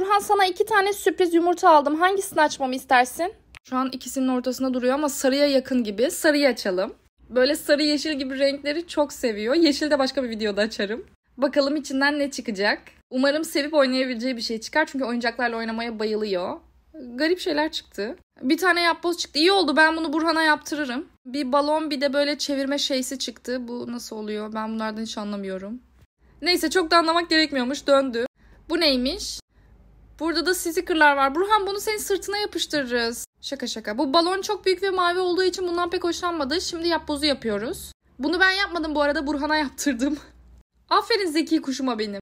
Burhan sana iki tane sürpriz yumurta aldım. Hangisini açmamı istersin? Şu an ikisinin ortasında duruyor ama sarıya yakın gibi. Sarıyı açalım. Böyle sarı yeşil gibi renkleri çok seviyor. Yeşil de başka bir videoda açarım. Bakalım içinden ne çıkacak. Umarım sevip oynayabileceği bir şey çıkar. Çünkü oyuncaklarla oynamaya bayılıyor. Garip şeyler çıktı. Bir tane yapboz çıktı. İyi oldu ben bunu Burhan'a yaptırırım. Bir balon bir de böyle çevirme şeysi çıktı. Bu nasıl oluyor? Ben bunlardan hiç anlamıyorum. Neyse çok da anlamak gerekmiyormuş. Döndü. Bu neymiş? Burada da stickerlar var. Burhan bunu senin sırtına yapıştırırız. Şaka şaka. Bu balon çok büyük ve mavi olduğu için bundan pek hoşlanmadı. Şimdi yapbozu yapıyoruz. Bunu ben yapmadım bu arada Burhan'a yaptırdım. Aferin zeki kuşuma benim.